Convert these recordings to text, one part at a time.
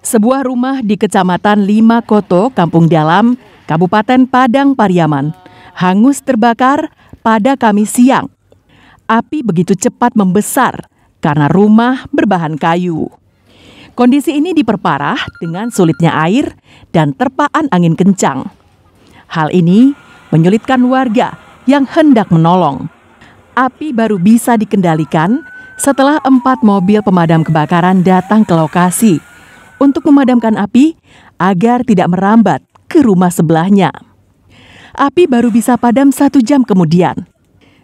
sebuah rumah di Kecamatan Lima Koto, Kampung Dalam, Kabupaten Padang, Pariaman, hangus terbakar pada Kamis siang. Api begitu cepat membesar karena rumah berbahan kayu. Kondisi ini diperparah dengan sulitnya air dan terpaan angin kencang. Hal ini menyulitkan warga yang hendak menolong. Api baru bisa dikendalikan setelah empat mobil pemadam kebakaran datang ke lokasi untuk memadamkan api agar tidak merambat ke rumah sebelahnya. Api baru bisa padam satu jam kemudian.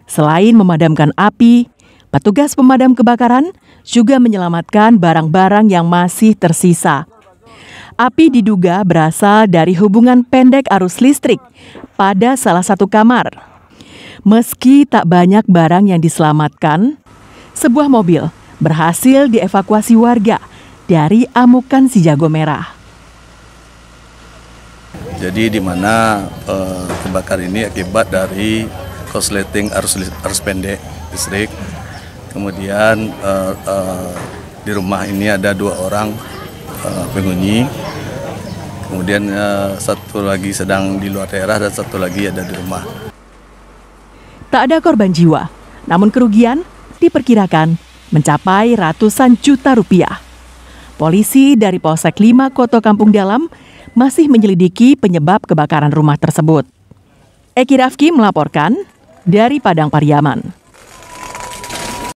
Selain memadamkan api, petugas pemadam kebakaran juga menyelamatkan barang-barang yang masih tersisa. Api diduga berasal dari hubungan pendek arus listrik pada salah satu kamar. Meski tak banyak barang yang diselamatkan, sebuah mobil berhasil dievakuasi warga dari amukan si jago merah. Jadi di mana eh, kebakaran ini akibat dari korsleting arus, arus pendek listrik. Kemudian eh, eh, di rumah ini ada dua orang eh, penghuni. Kemudian eh, satu lagi sedang di luar daerah dan satu lagi ada di rumah. Tak ada korban jiwa, namun kerugian diperkirakan mencapai ratusan juta rupiah. Polisi dari Polsek 5 Koto Kampung Dalam masih menyelidiki penyebab kebakaran rumah tersebut. Eki Rafki melaporkan dari Padang Pariaman.